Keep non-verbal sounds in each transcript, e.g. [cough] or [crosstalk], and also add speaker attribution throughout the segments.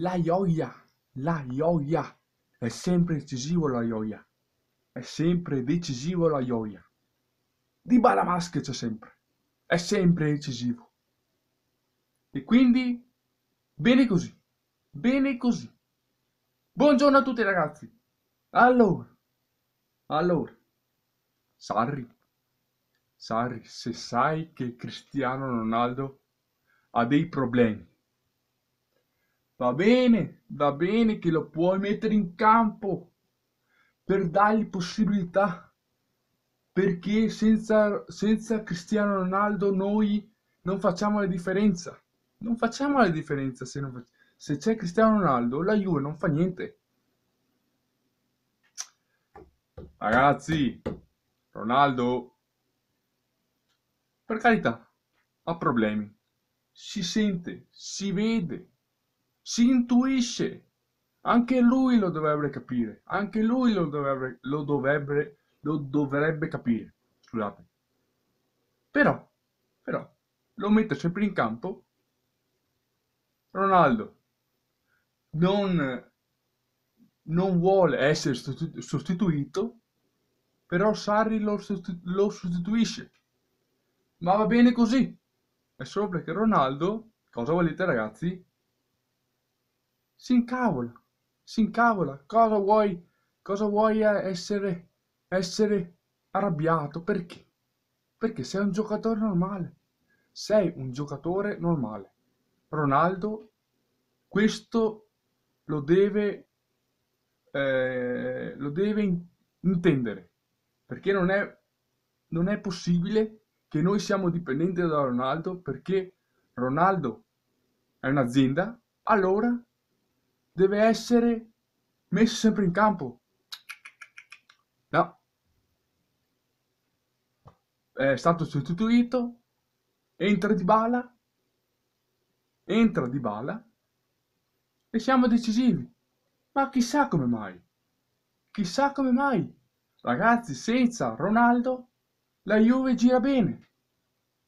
Speaker 1: La gioia, la gioia, è sempre decisivo la gioia, è sempre decisivo la gioia. Di Balamasche c'è sempre, è sempre decisivo. E quindi, bene così, bene così. Buongiorno a tutti ragazzi. Allora, allora, Sarri, Sarri, se sai che Cristiano Ronaldo ha dei problemi, Va bene, va bene che lo puoi mettere in campo per dargli possibilità. Perché senza, senza Cristiano Ronaldo noi non facciamo la differenza. Non facciamo la differenza se, non, se c'è Cristiano Ronaldo, la Juve non fa niente. Ragazzi, Ronaldo, per carità, ha problemi. Si sente, si vede, si intuisce. Anche lui lo dovrebbe capire, anche lui lo dovrebbe, lo dovrebbe, lo dovrebbe capire. Scusate. Però, però, lo mette sempre in campo Ronaldo. Non, non vuole essere sostituito, però Sarri lo, sostitu- lo sostituisce. Ma va bene così. È solo perché Ronaldo, cosa volete ragazzi? si incavola, si incavola. Cosa vuoi? Cosa vuoi eh, essere essere arrabbiato? Perché? Perché sei un giocatore normale. Sei un giocatore normale. Ronaldo questo lo deve eh, lo deve intendere perché non è non è possibile che noi siamo dipendenti da Ronaldo perché Ronaldo è un'azienda allora deve essere messo sempre in campo. No. È stato sostituito, entra di bala, entra di bala e siamo decisivi. Ma chissà come mai. Chissà come mai. Ragazzi, senza Ronaldo la Juve gira bene.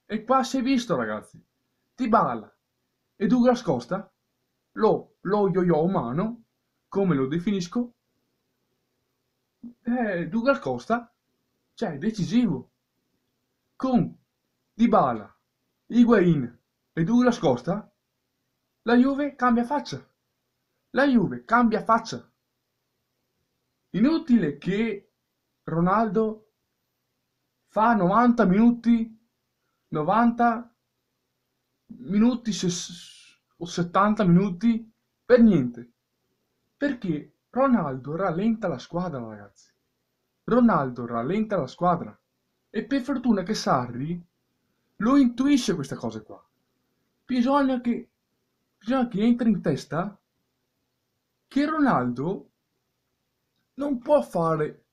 Speaker 1: E qua si è visto, ragazzi. Di bala e Douglas Costa lo, lo yo-yo umano, come lo definisco, eh, Dugal Costa, cioè decisivo, con Dybala, Higuain e Douglas Costa, la Juve cambia faccia. La Juve cambia faccia. Inutile che Ronaldo fa 90 minuti, 90 minuti 60 o 70 minuti per niente. Perché Ronaldo rallenta la squadra, ragazzi. Ronaldo rallenta la squadra. E per fortuna che Sarri lo intuisce questa cosa qua. Bisogna che, bisogna che entri in testa che Ronaldo non può fare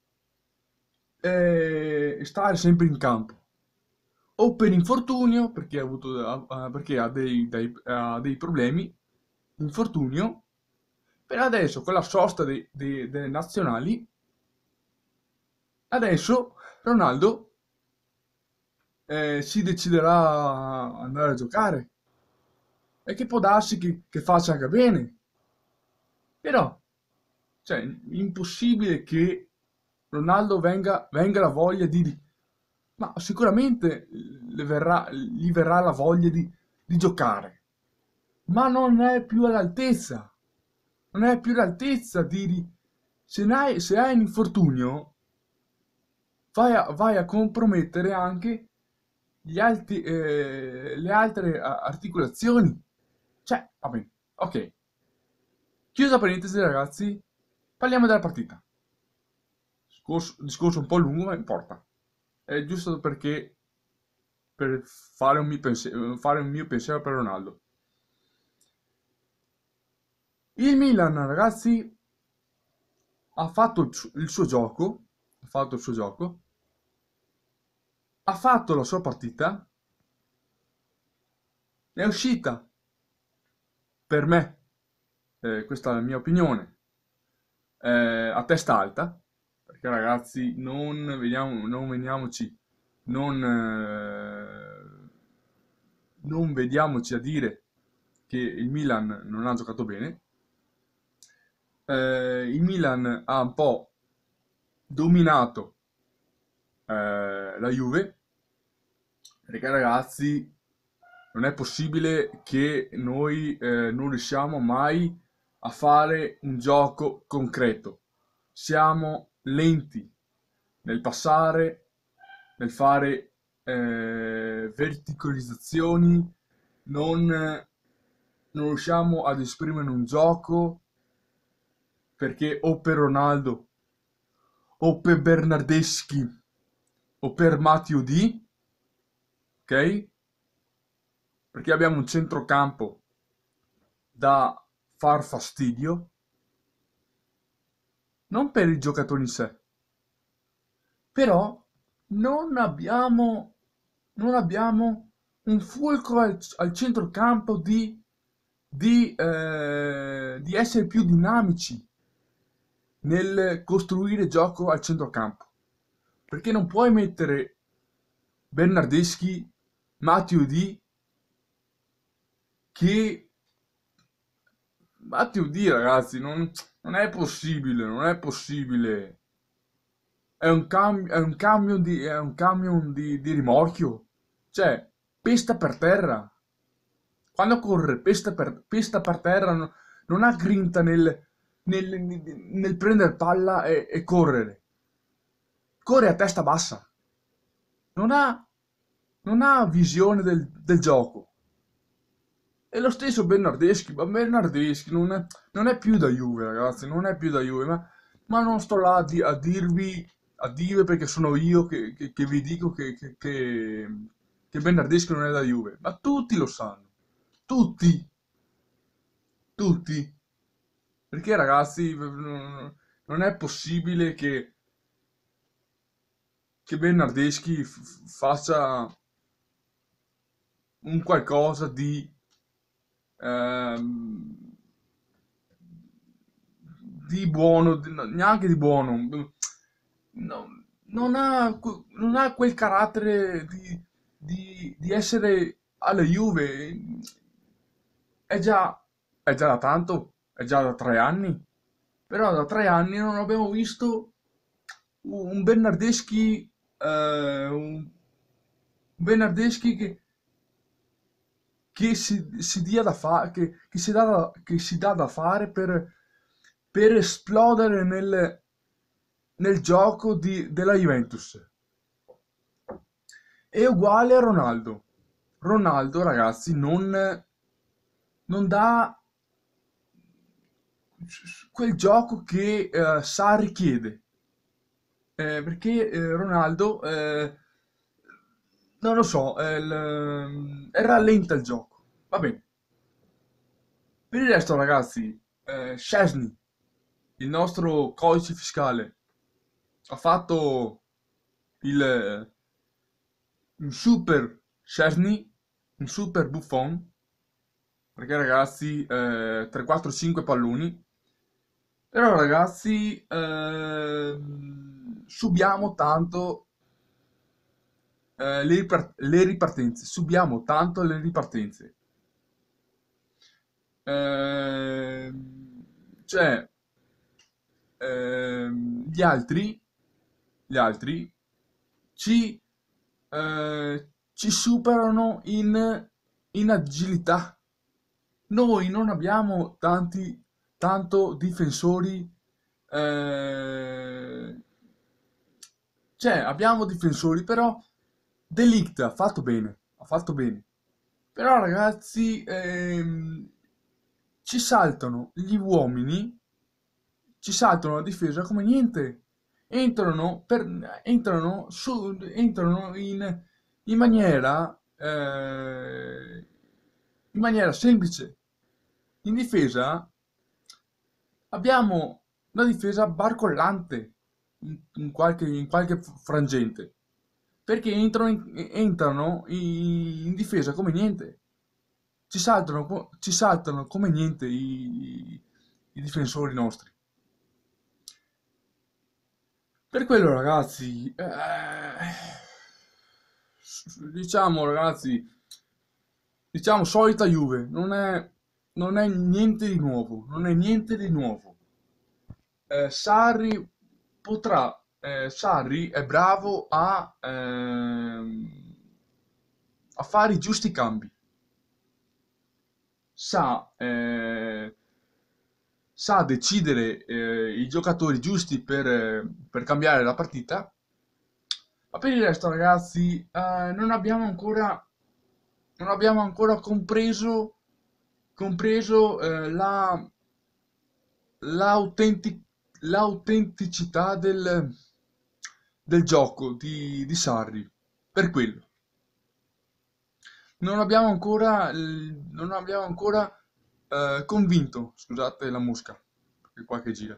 Speaker 1: eh, stare sempre in campo o per infortunio, perché ha, avuto, uh, perché ha dei, dei, uh, dei problemi infortunio, per adesso con la sosta dei, delle nazionali, adesso Ronaldo eh, si deciderà ad andare a giocare e che può darsi che, che faccia anche bene. Però, cioè, impossibile che Ronaldo venga, venga la voglia di ma sicuramente eh, verrà, gli verrà la voglia di, di giocare, ma non è più all'altezza, non è più all'altezza di... Se hai, se hai un infortunio, vai a, vai a compromettere anche alti, eh, le altre eh, articolazioni. Cioè, va bene, ok. Chiusa parentesi ragazzi, parliamo della partita. Discorso, discorso un po' lungo, ma importa è giusto perché per fare un mio pensiero, fare un mio pensiero per Ronaldo. Il Milan, ragazzi, ha fatto il suo gioco, ha fatto il suo gioco, ha fatto la sua partita, è uscita, per me, eh, questa è la mia opinione, eh, a testa alta, perché ragazzi non, veniamo non veniamoci, non, eh, non vediamoci a dire che il Milan non ha giocato bene. Eh, il Milan ha un po' dominato eh, la Juve, perché ragazzi non è possibile che noi eh, non riusciamo mai a fare un gioco concreto. Siamo lenti nel passare, nel fare eh, verticalizzazioni, non, non riusciamo ad esprimere un gioco perché o per Ronaldo, o per Bernardeschi, o per Matteo D, ok? Perché abbiamo un centrocampo da far fastidio non per il giocatore in sé. Però non abbiamo, non abbiamo un fulcro al, al centro di, di, eh, di essere più dinamici nel costruire gioco al centrocampo. Perché non puoi mettere Bernardeschi, Matteo Di, che Fatti udire ragazzi, non, non, è possibile, non è possibile. È un, cam, è un camion, di, è un camion di, di rimorchio. Cioè, pesta per terra. Quando corre, pesta per, pesta per terra, non, non ha grinta nel, nel, nel prendere palla e, e correre. Corre a testa bassa. Non ha non ha visione del, del, gioco. E lo stesso Bernardeschi, ma Bernardeschi non è, non è, più da Juve, ragazzi, non è più da Juve, ma, ma non sto là a, di, a dirvi a dire perché sono io che, che, che vi dico che, che, che Bernardeschi non è da Juve, ma tutti lo sanno, tutti, tutti, perché ragazzi non è possibile che, che Bernardeschi faccia un qualcosa di Ehm, di buono, neanche di buono, mm, non, ha, non, ha, quel carattere di, di, di essere alla Juve, è già, è già da tanto, è già da tre anni, però da tre anni non abbiamo visto un Bernardeschi, eh, un Bernardeschi che che si, si dia da fare, che, che, si dà da, che si dà da fare per, per esplodere nel, nel gioco di, della Juventus. È uguale a Ronaldo. Ronaldo, ragazzi, non, non dà quel gioco che eh, Sarri chiede. Eh, perché eh, Ronaldo eh, non lo so, il, ehm, rallenta il gioco. Va bene. Per il resto, ragazzi, eh, Chesney, il nostro codice fiscale, ha fatto il, un super Chesney, un super buffon, perché ragazzi, eh, 3, 4, 5 palloni. Però ragazzi, eh, subiamo tanto eh, le, ripart- le, ripartenze, subiamo tanto le ripartenze. Eh, cioè, eh, gli altri, gli altri ci, eh, ci superano in, in agilità noi non abbiamo tanti tanto difensori eh... cioè abbiamo difensori però Delict ha fatto bene, ha fatto bene. Però ragazzi, ehm, ci saltano gli uomini, ci saltano la difesa come niente. Entrano, per, entrano, su, entrano in, in maniera eh, in maniera semplice. In difesa abbiamo una difesa barcollante in, in, qualche, in qualche frangente perché entrano in, entrano in difesa come niente. Ci saltano, ci saltano come niente i, i difensori nostri. Per quello ragazzi, eh, diciamo ragazzi, diciamo solita Juve, non è, non è niente di nuovo, non è niente di nuovo. Eh, Sarri potrà eh, Sarri è bravo a, ehm, a fare i giusti cambi. Sa, eh, sa decidere eh, i giocatori giusti per, eh, per, cambiare la partita. Ma per il resto, ragazzi, eh, non abbiamo ancora non abbiamo ancora compreso, compreso eh, la, l'autentic, l'autenticità del, del gioco di, di Sarri, per quello. Non abbiamo ancora, non abbiamo ancora eh, convinto, scusate la mosca, perché qua che gira,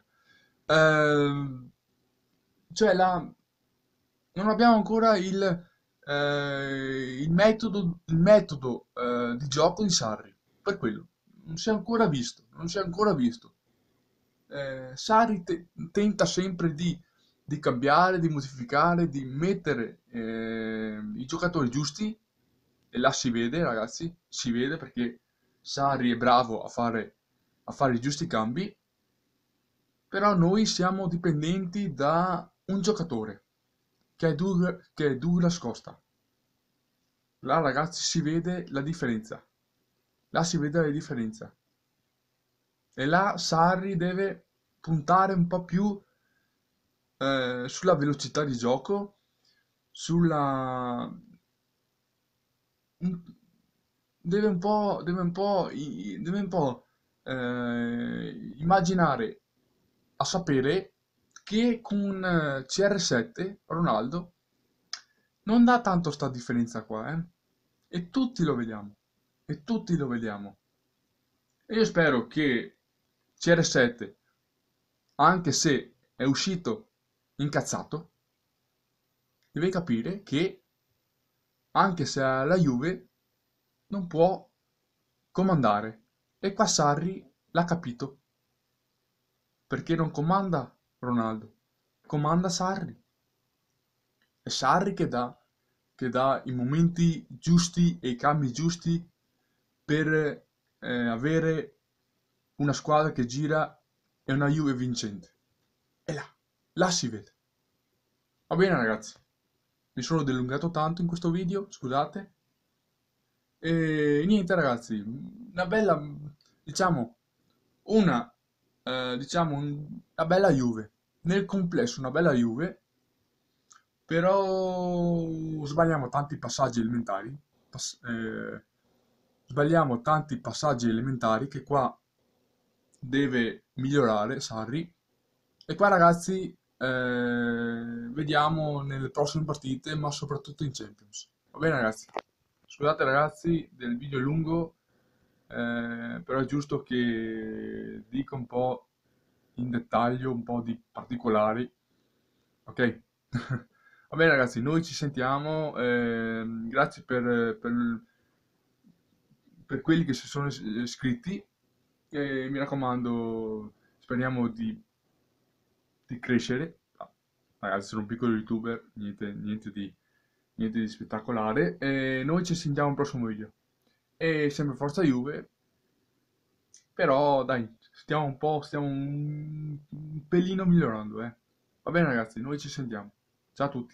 Speaker 1: eh, cioè la, non abbiamo ancora il, eh, il metodo, il metodo eh, di gioco di Sarri, per quello. Non si è ancora visto, non si è ancora visto. Eh, Sarri te tenta sempre di di cambiare, di modificare, di mettere eh, i giocatori giusti e là si vede ragazzi, si vede perché Sari è bravo a fare, a fare i giusti cambi, però noi siamo dipendenti da un giocatore che è, Doug, che è Douglas Costa. Là ragazzi si vede la differenza, là si vede la differenza. E là Sarri deve puntare un po' più eh, sulla velocità di gioco, sulla... Mm, deve un po', deve un po', deve un po' eh, immaginare a sapere che con eh, CR7 Ronaldo non dà tanto sta differenza qua, eh? E tutti lo vediamo, e tutti lo vediamo. E io spero che CR7, anche se è uscito incazzato, deve capire che anche se la Juve non può comandare. E qua Sarri l'ha capito. Perché non comanda Ronaldo, comanda Sarri. È Sarri che dà, che dà i momenti giusti e i cambi giusti per eh, avere una squadra che gira e una Juve vincente. E là. La si vede va bene ragazzi mi sono dilungato tanto in questo video scusate e niente ragazzi una bella diciamo una eh, diciamo una bella Juve nel complesso una bella Juve però sbagliamo tanti passaggi elementari pass eh, sbagliamo tanti passaggi elementari che qua deve migliorare Sarri e qua ragazzi eh, vediamo nelle prossime partite, ma soprattutto in Champions. Va bene ragazzi? Scusate ragazzi del video lungo, eh, però è giusto che dica un po' in dettaglio un po' di particolari. Ok? [laughs] Va bene ragazzi, noi ci sentiamo. Eh, grazie per, per, per quelli che si sono iscritti. E mi raccomando, speriamo di di crescere. Ragazzi, sono un piccolo youtuber, niente, niente, di, niente di spettacolare. E noi ci sentiamo al prossimo video. E sempre forza Juve. Però dai, stiamo un po', stiamo un, un pelino migliorando, eh. Va bene ragazzi, noi ci sentiamo. Ciao a tutti.